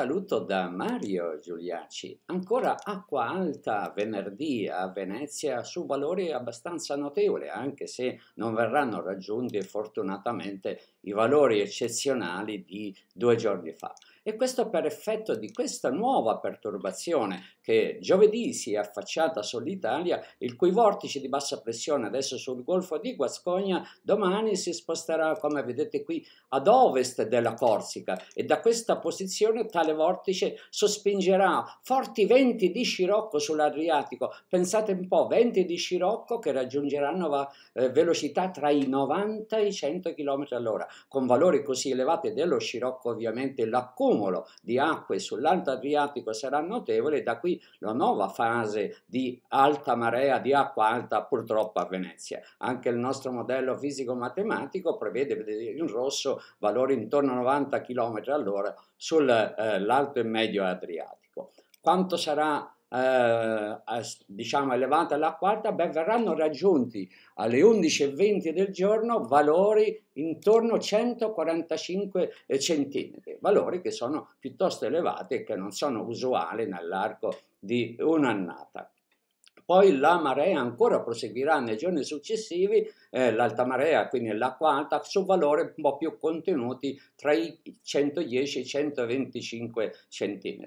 Saluto da Mario Giuliacci. Ancora acqua alta venerdì a Venezia su valori abbastanza notevoli, anche se non verranno raggiunti fortunatamente i valori eccezionali di due giorni fa. E questo per effetto di questa nuova perturbazione che giovedì si è affacciata sull'Italia, il cui vortice di bassa pressione adesso sul Golfo di Guascogna domani si sposterà, come vedete qui, ad ovest della Corsica e da questa posizione tale vortice sospingerà forti venti di scirocco sull'Adriatico. Pensate un po', venti di scirocco che raggiungeranno va, eh, velocità tra i 90 e i 100 km all'ora. Con valori così elevati dello scirocco ovviamente l'accumulo accumulo di acque sull'Alto Adriatico sarà notevole da qui la nuova fase di alta marea di acqua alta purtroppo a Venezia. Anche il nostro modello fisico-matematico prevede in rosso valori intorno a 90 km all'ora sull'alto eh, e medio Adriatico. Quanto sarà eh, diciamo elevata alla quarta, beh, verranno raggiunti alle 11.20 del giorno valori intorno a 145 centimetri, valori che sono piuttosto elevati e che non sono usuali nell'arco di un'annata poi la marea ancora proseguirà nei giorni successivi, eh, l'alta marea, quindi l'acqua alta, su valori un po' più contenuti tra i 110 e i 125 cm.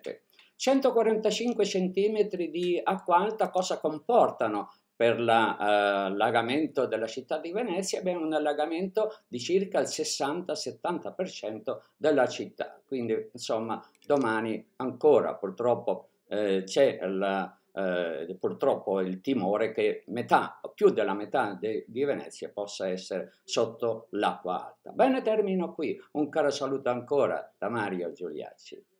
145 centimetri di acqua alta cosa comportano per l'allagamento la, eh, della città di Venezia? Beh, un allagamento di circa il 60-70% della città. Quindi, insomma, domani ancora purtroppo eh, c'è la, eh, purtroppo il timore che metà, più della metà de, di Venezia possa essere sotto l'acqua alta. Bene, termino qui. Un caro saluto ancora da Mario Giuliacci.